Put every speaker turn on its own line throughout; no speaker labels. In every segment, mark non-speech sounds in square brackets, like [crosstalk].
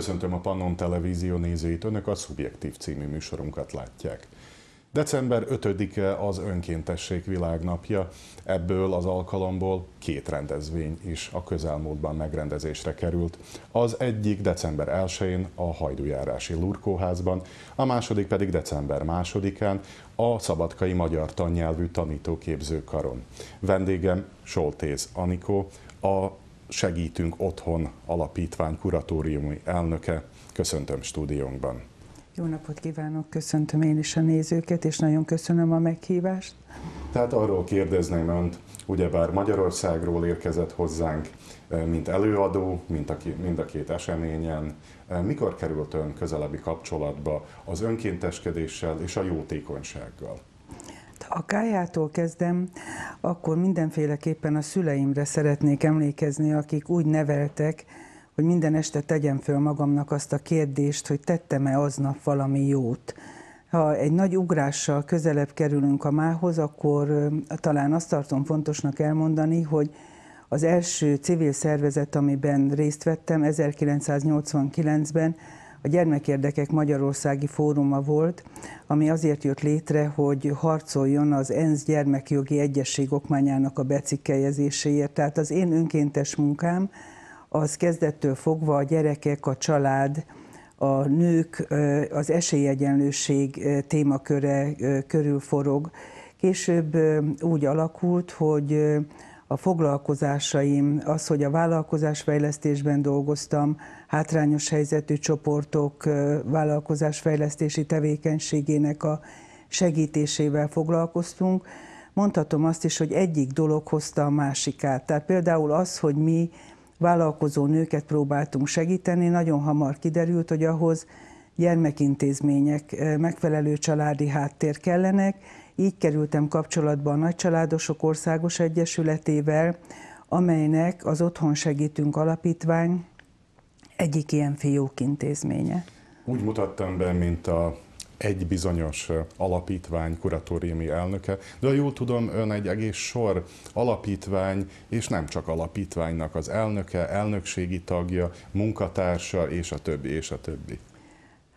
Köszöntöm a Pannon Televízió nézőit, Önök a Szubjektív című műsorunkat látják. December 5-e az önkéntesség világnapja, ebből az alkalomból két rendezvény is a közelmúltban megrendezésre került. Az egyik december 1-én a hajdujárási Lurkóházban, a második pedig december 2-án a Szabadkai Magyar Tannyelvű Tanítóképzőkaron. Vendégem Soltész Anikó, a Segítünk Otthon Alapítvány kuratóriumi elnöke. Köszöntöm stúdiónkban.
Jó napot kívánok, köszöntöm én is a nézőket, és nagyon köszönöm a meghívást.
Tehát arról kérdezném Önt, ugyebár Magyarországról érkezett hozzánk, e, mint előadó, mint a, mind a két eseményen, e, mikor került Ön közelebbi kapcsolatba az önkénteskedéssel és a jótékonysággal?
A kájától kezdem, akkor mindenféleképpen a szüleimre szeretnék emlékezni, akik úgy neveltek, hogy minden este tegyem föl magamnak azt a kérdést, hogy tettem-e aznap valami jót. Ha egy nagy ugrással közelebb kerülünk a mához, akkor talán azt tartom fontosnak elmondani, hogy az első civil szervezet, amiben részt vettem 1989-ben, a Gyermekérdekek Magyarországi Fóruma volt, ami azért jött létre, hogy harcoljon az ENSZ Gyermekjogi Egyesség okmányának a becikkelyezéséért. Tehát az én önkéntes munkám az kezdettől fogva a gyerekek, a család, a nők, az esélyegyenlőség témaköre körül forog. Később úgy alakult, hogy a foglalkozásaim, az, hogy a vállalkozásfejlesztésben dolgoztam, hátrányos helyzetű csoportok vállalkozásfejlesztési tevékenységének a segítésével foglalkoztunk, mondhatom azt is, hogy egyik dolog hozta a másikát. Tehát például az, hogy mi vállalkozó nőket próbáltunk segíteni, nagyon hamar kiderült, hogy ahhoz gyermekintézmények, megfelelő családi háttér kellenek, így kerültem kapcsolatba a Nagycsaládosok Országos Egyesületével, amelynek az Otthon Segítünk Alapítvány egyik ilyen fiók intézménye.
Úgy mutattam be, mint a egy bizonyos alapítvány kuratóriumi elnöke, de ha jól tudom, ön egy egész sor alapítvány, és nem csak alapítványnak az elnöke, elnökségi tagja, munkatársa, és a többi, és a többi.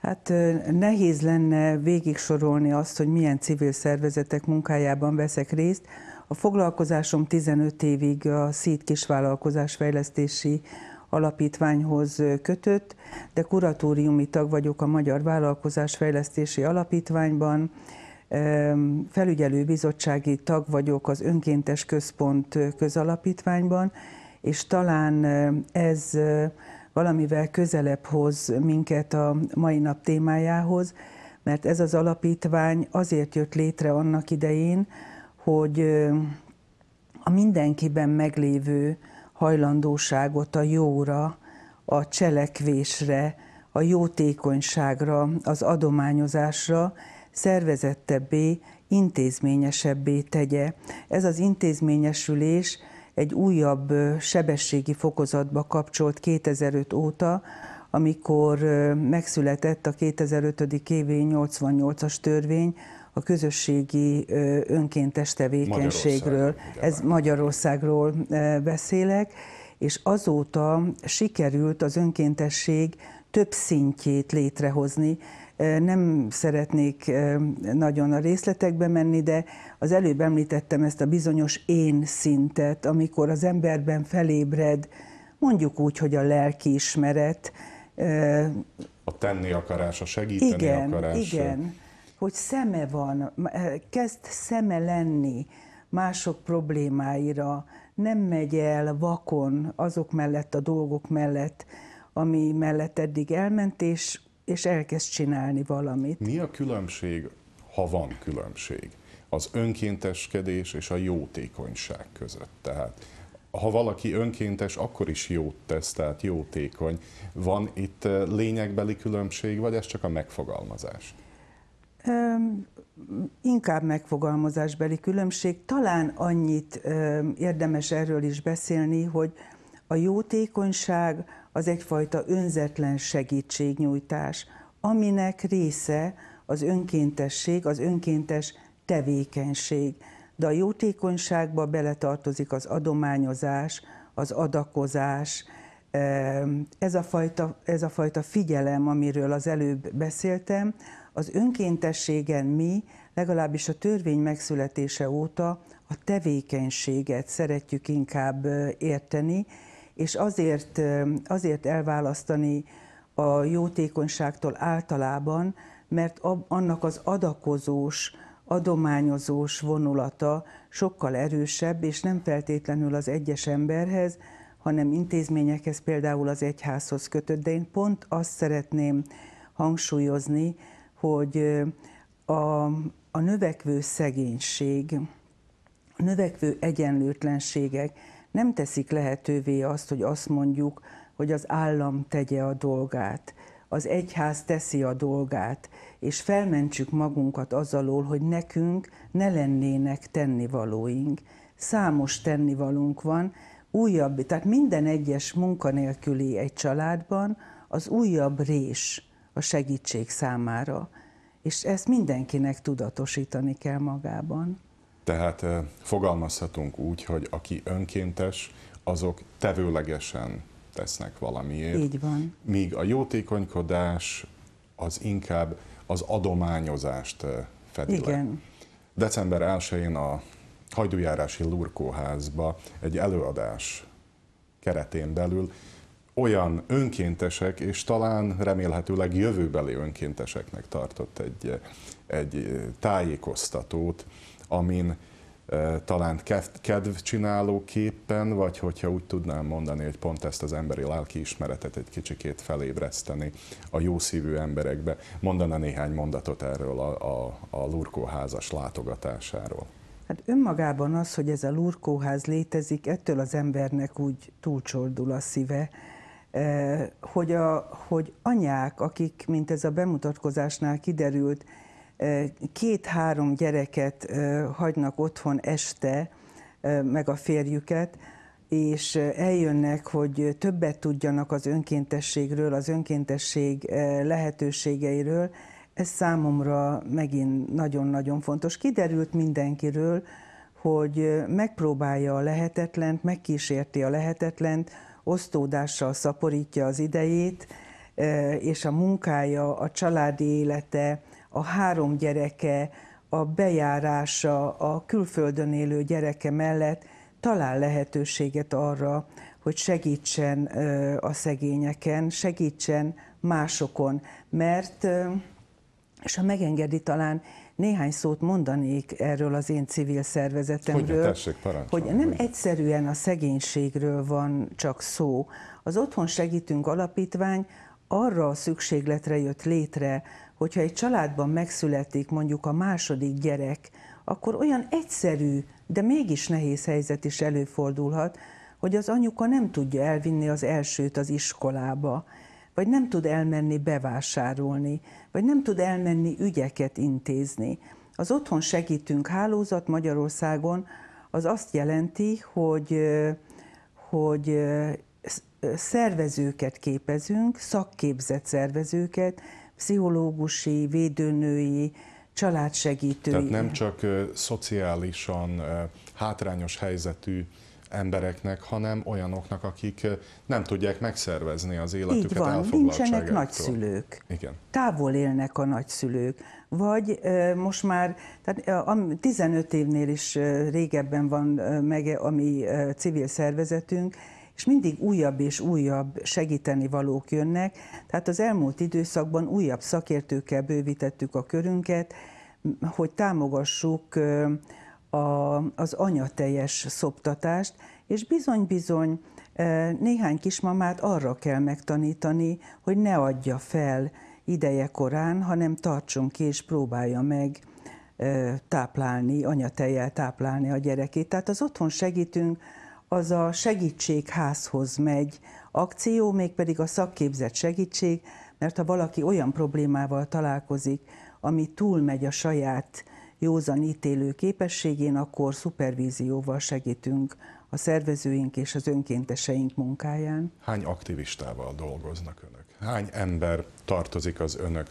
Hát nehéz lenne végig sorolni azt, hogy milyen civil szervezetek munkájában veszek részt. A foglalkozásom 15 évig a Szíd Kisvállalkozás Fejlesztési Alapítványhoz kötött, de kuratóriumi tag vagyok a Magyar Vállalkozás Fejlesztési Alapítványban, felügyelőbizottsági tag vagyok az Önkéntes Központ közalapítványban, és talán ez valamivel közelebb hoz minket a mai nap témájához, mert ez az alapítvány azért jött létre annak idején, hogy a mindenkiben meglévő hajlandóságot a jóra, a cselekvésre, a jótékonyságra, az adományozásra szervezettebbé, intézményesebbé tegye. Ez az intézményesülés egy újabb sebességi fokozatba kapcsolt 2005 óta, amikor megszületett a 2005. évi 88-as törvény a közösségi önkéntes tevékenységről. Magyarország, Ez Magyarországról beszélek, és azóta sikerült az önkéntesség több szintjét létrehozni, nem szeretnék nagyon a részletekbe menni, de az előbb említettem ezt a bizonyos én szintet, amikor az emberben felébred, mondjuk úgy, hogy a ismeret.
A tenni akarás, a segíteni igen, akarás. Igen,
hogy szeme van, kezd szeme lenni mások problémáira, nem megy el vakon azok mellett, a dolgok mellett, ami mellett eddig elment, és
és elkezd csinálni valamit. Mi a különbség, ha van különbség, az önkénteskedés és a jótékonyság között? Tehát ha valaki önkéntes, akkor is jót tesz, tehát jótékony. Van itt eh, lényegbeli különbség, vagy ez csak a megfogalmazás?
Um, inkább megfogalmazásbeli különbség. Talán annyit um, érdemes erről is beszélni, hogy a jótékonyság az egyfajta önzetlen segítségnyújtás, aminek része az önkéntesség, az önkéntes tevékenység. De a jótékonyságba beletartozik az adományozás, az adakozás, ez a, fajta, ez a fajta figyelem, amiről az előbb beszéltem, az önkéntességen mi, legalábbis a törvény megszületése óta a tevékenységet szeretjük inkább érteni, és azért, azért elválasztani a jótékonyságtól általában, mert annak az adakozós, adományozós vonulata sokkal erősebb, és nem feltétlenül az egyes emberhez, hanem intézményekhez, például az egyházhoz kötött. De én pont azt szeretném hangsúlyozni, hogy a, a növekvő szegénység, a növekvő egyenlőtlenségek, nem teszik lehetővé azt, hogy azt mondjuk, hogy az állam tegye a dolgát, az egyház teszi a dolgát, és felmentsük magunkat azzalól, hogy nekünk ne lennének tennivalóink. Számos tennivalónk van, újabb, tehát minden egyes munkanélküli egy családban az újabb rés a segítség számára. És ezt mindenkinek tudatosítani kell magában.
Tehát fogalmazhatunk úgy, hogy aki önkéntes, azok tevőlegesen tesznek valamiért. Így van. Míg a jótékonykodás az inkább az adományozást fedi Igen. Le. December 1-én a hajdújárási Lurkóházba egy előadás keretén belül olyan önkéntesek, és talán remélhetőleg jövőbeli önkénteseknek tartott egy, egy tájékoztatót, amin talán kedvcsinálóképpen, vagy hogyha úgy tudnám mondani, hogy pont ezt az emberi lelki ismeretet egy kicsikét felébreszteni a jó szívű emberekbe. Mondana néhány mondatot erről a, a, a lurkóházas látogatásáról.
Hát önmagában az, hogy ez a lurkóház létezik, ettől az embernek úgy túlcsordul a szíve, hogy, a, hogy anyák, akik, mint ez a bemutatkozásnál kiderült, két-három gyereket hagynak otthon este, meg a férjüket, és eljönnek, hogy többet tudjanak az önkéntességről, az önkéntesség lehetőségeiről, ez számomra megint nagyon-nagyon fontos. Kiderült mindenkiről, hogy megpróbálja a lehetetlent, megkísérti a lehetetlent, osztódással szaporítja az idejét, és a munkája, a családi élete, a három gyereke, a bejárása, a külföldön élő gyereke mellett talál lehetőséget arra, hogy segítsen a szegényeken, segítsen másokon, mert, és ha megengedi, talán néhány szót mondanék erről az én civil szervezetemről, hogy, tessék, hogy nem egyszerűen a szegénységről van csak szó. Az Otthon Segítünk Alapítvány arra a szükségletre jött létre, hogyha egy családban megszületik mondjuk a második gyerek, akkor olyan egyszerű, de mégis nehéz helyzet is előfordulhat, hogy az anyuka nem tudja elvinni az elsőt az iskolába, vagy nem tud elmenni bevásárolni, vagy nem tud elmenni ügyeket intézni. Az Otthon Segítünk hálózat Magyarországon az azt jelenti, hogy, hogy szervezőket képezünk, szakképzett szervezőket, pszichológusi, védőnői, családsegítői. Tehát nem
csak szociálisan hátrányos helyzetű embereknek, hanem olyanoknak, akik nem tudják megszervezni az életüket Így van, nincsenek nagyszülők. Igen.
Távol élnek a nagyszülők. Vagy most már, tehát 15 évnél is régebben van meg a mi civil szervezetünk, és mindig újabb és újabb segíteni valók jönnek, tehát az elmúlt időszakban újabb szakértőkkel bővítettük a körünket, hogy támogassuk a, az anyateljes szoptatást, és bizony-bizony néhány kismamát arra kell megtanítani, hogy ne adja fel ideje korán, hanem tartson ki és próbálja meg táplálni, anyatejjel táplálni a gyerekét. Tehát az otthon segítünk, az a segítségházhoz megy akció, mégpedig a szakképzett segítség, mert ha valaki olyan problémával találkozik, ami túlmegy a saját józan ítélő képességén, akkor szupervízióval segítünk a szervezőink és az önkénteseink
munkáján. Hány aktivistával dolgoznak önök? Hány ember tartozik az önök,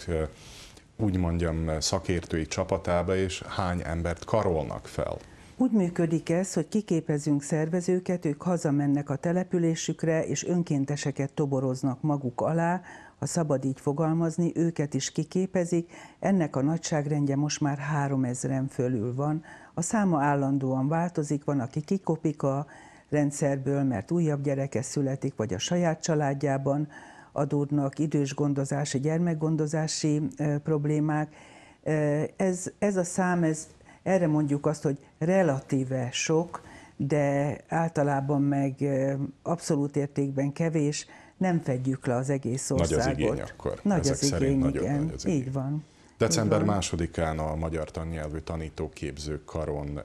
úgy mondjam, szakértői csapatába, és hány embert karolnak fel?
Úgy működik ez, hogy kiképezünk szervezőket, ők hazamennek a településükre, és önkénteseket toboroznak maguk alá, ha szabad így fogalmazni, őket is kiképezik, ennek a nagyságrendje most már 3000-en fölül van. A száma állandóan változik, van, aki kikopik a rendszerből, mert újabb gyereke születik, vagy a saját családjában adódnak idős gondozási, gyermekgondozási problémák. Ez, ez a szám, ez erre mondjuk azt, hogy relatíve sok, de általában meg abszolút értékben kevés, nem fedjük le az egész országot. Nagy az igény akkor. Nagy Ezek az igény, nagyon igen. Nagy az igény. Így van.
December másodikán a Magyar Tannyelvű Tanítóképzők Karon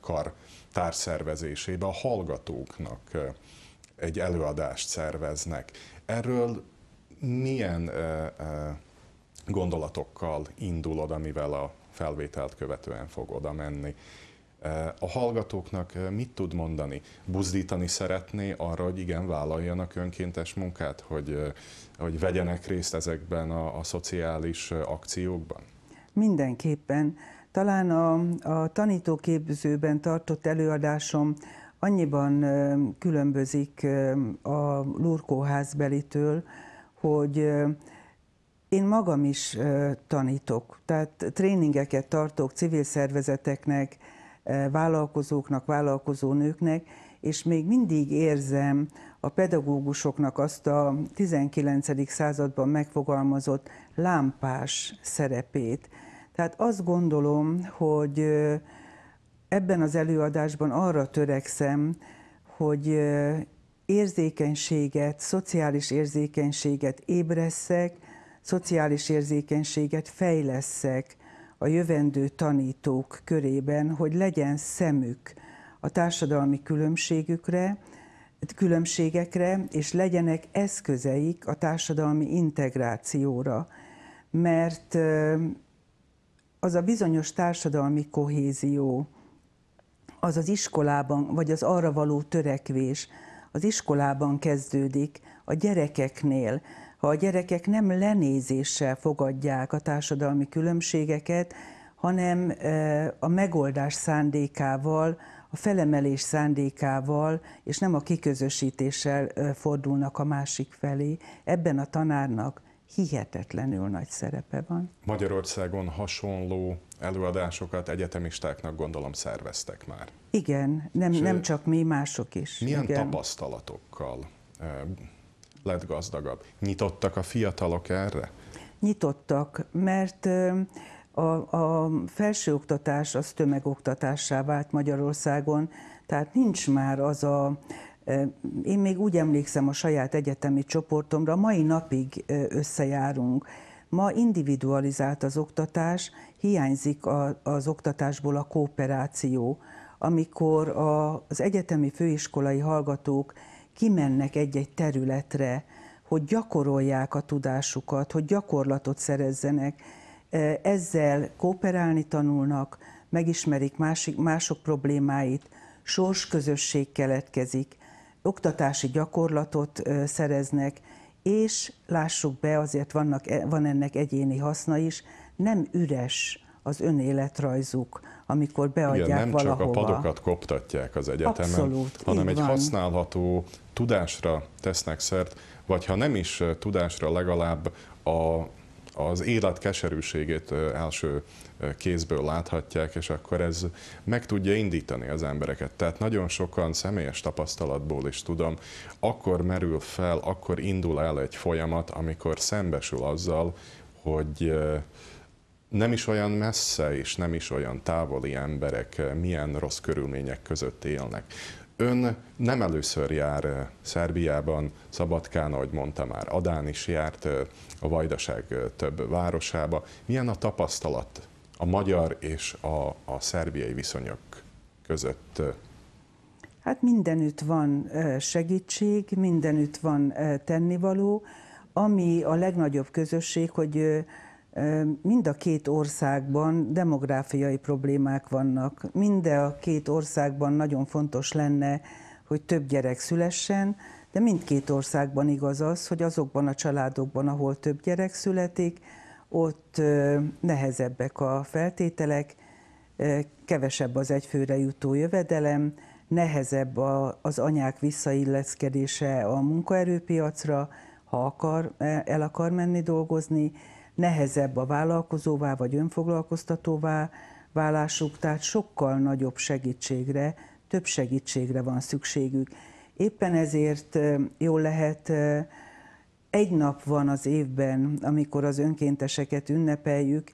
kar társzervezésébe a hallgatóknak egy előadást szerveznek. Erről milyen gondolatokkal indulod, amivel a felvételt követően fog oda menni. E, a hallgatóknak e, mit tud mondani? Buzdítani szeretné arra, hogy igen, vállaljanak önkéntes munkát, hogy, e, hogy vegyenek részt ezekben a, a szociális akciókban?
Mindenképpen. Talán a, a tanítóképzőben tartott előadásom annyiban különbözik a belitől, hogy én magam is tanítok, tehát tréningeket tartok civil szervezeteknek, vállalkozóknak, vállalkozónőknek, és még mindig érzem a pedagógusoknak azt a 19. században megfogalmazott lámpás szerepét. Tehát azt gondolom, hogy ebben az előadásban arra törekszem, hogy érzékenységet, szociális érzékenységet ébreszek, szociális érzékenységet fejleszek a jövendő tanítók körében, hogy legyen szemük a társadalmi különbségükre, különbségekre, és legyenek eszközeik a társadalmi integrációra. Mert az a bizonyos társadalmi kohézió, az az iskolában, vagy az arra való törekvés, az iskolában kezdődik, a gyerekeknél, ha a gyerekek nem lenézéssel fogadják a társadalmi különbségeket, hanem a megoldás szándékával, a felemelés szándékával, és nem a kiközösítéssel fordulnak a másik felé. Ebben a tanárnak hihetetlenül nagy szerepe van.
Magyarországon hasonló előadásokat egyetemistáknak gondolom szerveztek már.
Igen, nem, nem csak mi, mások is. Milyen Igen.
tapasztalatokkal lett gazdagabb. Nyitottak a fiatalok erre?
Nyitottak, mert a, a felsőoktatás az tömegoktatássá vált Magyarországon, tehát nincs már az a én még úgy emlékszem a saját egyetemi csoportomra, mai napig összejárunk. Ma individualizált az oktatás, hiányzik a, az oktatásból a kooperáció, amikor a, az egyetemi főiskolai hallgatók kimennek egy-egy területre, hogy gyakorolják a tudásukat, hogy gyakorlatot szerezzenek, e, ezzel kooperálni tanulnak, megismerik másik, mások problémáit, sorsközösség keletkezik, oktatási gyakorlatot e, szereznek, és lássuk be, azért vannak, e, van ennek egyéni haszna is, nem üres az önéletrajzuk, amikor beadják Igen, nem valahova. csak a padokat
koptatják az egyetemen, Abszolút, hanem egy van. használható tudásra tesznek szert, vagy ha nem is tudásra, legalább a, az élet keserűségét első kézből láthatják, és akkor ez meg tudja indítani az embereket. Tehát nagyon sokan személyes tapasztalatból is tudom, akkor merül fel, akkor indul el egy folyamat, amikor szembesül azzal, hogy nem is olyan messze és nem is olyan távoli emberek eh, milyen rossz körülmények között élnek. Ön nem először jár eh, Szerbiában, Szabadkán, ahogy mondta már, Adán is járt eh, a Vajdaság több városába. Milyen a tapasztalat a magyar és a, a szerbiai viszonyok között?
Hát mindenütt van segítség, mindenütt van tennivaló. Ami a legnagyobb közösség, hogy Mind a két országban demográfiai problémák vannak. Mind a két országban nagyon fontos lenne, hogy több gyerek szülessen, de mindkét országban igaz az, hogy azokban a családokban, ahol több gyerek születik, ott nehezebbek a feltételek, kevesebb az egyfőre jutó jövedelem, nehezebb az anyák visszailleszkedése a munkaerőpiacra, ha akar, e, el akar menni dolgozni, nehezebb a vállalkozóvá vagy önfoglalkoztatóvá válásuk, tehát sokkal nagyobb segítségre, több segítségre van szükségük. Éppen ezért jól lehet egy nap van az évben, amikor az önkénteseket ünnepeljük,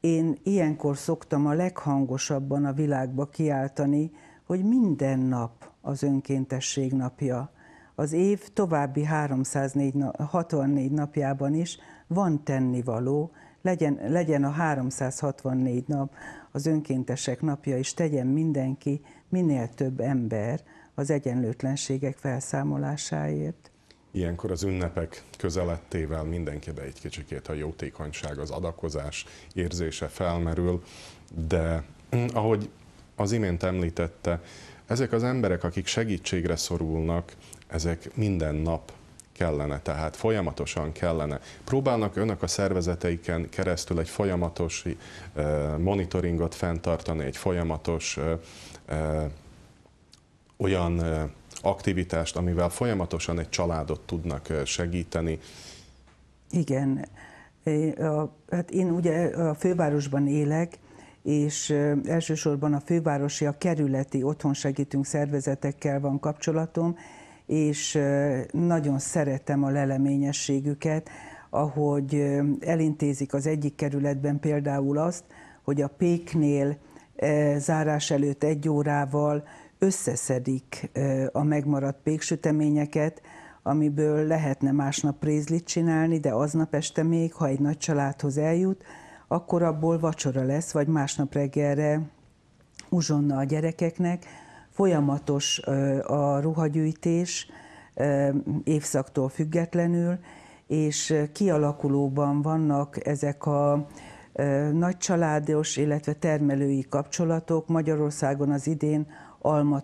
én ilyenkor szoktam a leghangosabban a világba kiáltani, hogy minden nap az önkéntesség napja. Az év további 364 64 napjában is van tennivaló, legyen, legyen a 364 nap az önkéntesek napja, és tegyen mindenki, minél több ember az egyenlőtlenségek felszámolásáért.
Ilyenkor az ünnepek közelettével mindenkibe egy kicsikét a jótékonyság, az adakozás érzése felmerül, de [clears throat] ahogy az imént említette, ezek az emberek, akik segítségre szorulnak, ezek minden nap kellene, tehát folyamatosan kellene. Próbálnak önök a szervezeteiken keresztül egy folyamatos eh, monitoringot fenntartani, egy folyamatos eh, eh, olyan aktivitást, amivel folyamatosan egy családot tudnak segíteni. Igen.
Hát én ugye a fővárosban élek, és elsősorban a fővárosi, a kerületi otthonsegítünk szervezetekkel van kapcsolatom, és nagyon szeretem a leleményességüket, ahogy elintézik az egyik kerületben például azt, hogy a péknél zárás előtt egy órával összeszedik a megmaradt péksüteményeket, amiből lehetne másnap prézlit csinálni, de aznap este még, ha egy nagy családhoz eljut, akkor abból vacsora lesz, vagy másnap reggelre uzsonna a gyerekeknek, folyamatos a ruhagyűjtés évszaktól függetlenül, és kialakulóban vannak ezek a nagy családos, illetve termelői kapcsolatok. Magyarországon az idén alma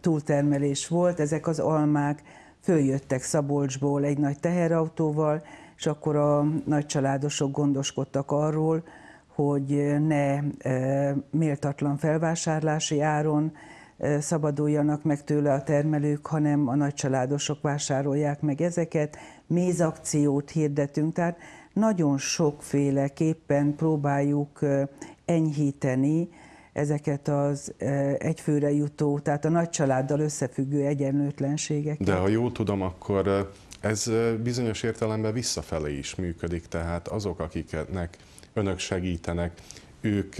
túltermelés volt, ezek az almák följöttek Szabolcsból egy nagy teherautóval, és akkor a nagycsaládosok gondoskodtak arról, hogy ne méltatlan felvásárlási áron szabaduljanak meg tőle a termelők, hanem a nagycsaládosok vásárolják meg ezeket. Mézakciót hirdetünk, tehát nagyon sokféleképpen próbáljuk enyhíteni ezeket az egyfőre jutó, tehát a nagycsaláddal összefüggő egyenlőtlenségeket.
De ha jól tudom, akkor ez bizonyos értelemben visszafelé is működik, tehát azok, akiknek önök segítenek, ők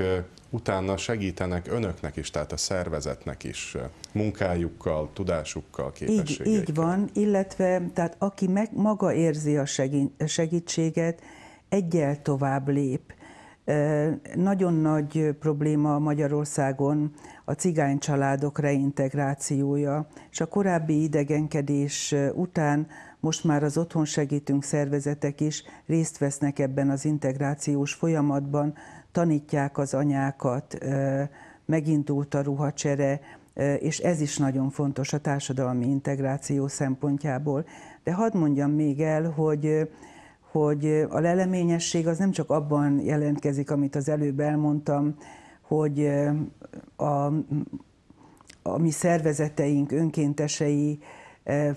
utána segítenek önöknek is, tehát a szervezetnek is, munkájukkal, tudásukkal, képességeikkel. Így, így
van, illetve tehát aki meg maga érzi a segítséget, egyel tovább lép. Nagyon nagy probléma Magyarországon a cigány családok reintegrációja, és a korábbi idegenkedés után most már az otthon segítünk szervezetek is részt vesznek ebben az integrációs folyamatban, tanítják az anyákat, megindult a ruhacsere, és ez is nagyon fontos a társadalmi integráció szempontjából. De hadd mondjam még el, hogy hogy a leleményesség az nem csak abban jelentkezik, amit az előbb elmondtam, hogy a, a mi szervezeteink, önkéntesei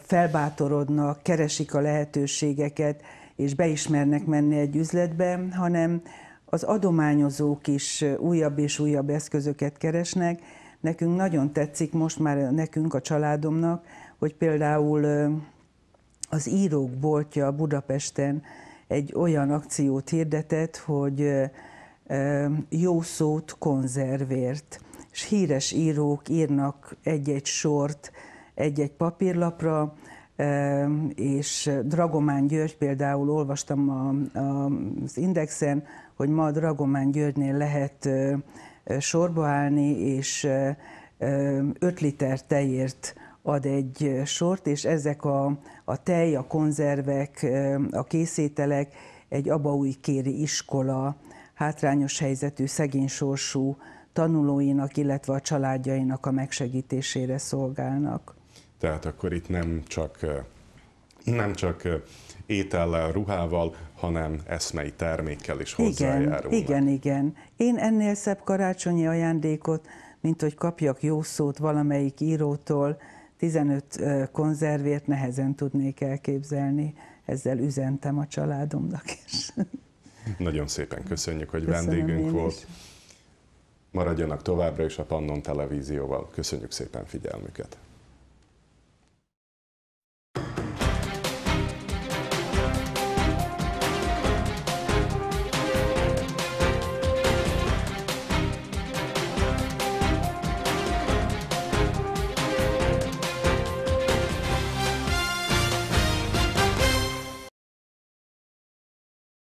felbátorodnak, keresik a lehetőségeket, és beismernek menni egy üzletbe, hanem az adományozók is újabb és újabb eszközöket keresnek. Nekünk nagyon tetszik most már nekünk, a családomnak, hogy például az írók boltja Budapesten egy olyan akciót hirdetett, hogy jó szót konzervért. És híres írók írnak egy-egy sort egy-egy papírlapra, és Dragomán György például olvastam a, a, az Indexen, hogy ma Dragomán Györgynél lehet sorba állni, és 5 liter tejért ad egy sort, és ezek a, a tej, a konzervek, a készételek egy abaújkéri iskola hátrányos helyzetű, sorsú tanulóinak, illetve a családjainak a megsegítésére szolgálnak.
Tehát akkor itt nem csak, nem csak étellel, ruhával, hanem eszmei termékkel is hozzájárulnak. Igen, igen,
igen. Én ennél szebb karácsonyi ajándékot, mint hogy kapjak jó szót valamelyik írótól, 15 konzervért nehezen tudnék elképzelni. Ezzel üzentem a családomnak is.
Nagyon szépen köszönjük, hogy Köszönöm vendégünk volt. Is. Maradjanak továbbra is a Pannon televízióval. Köszönjük szépen figyelmüket!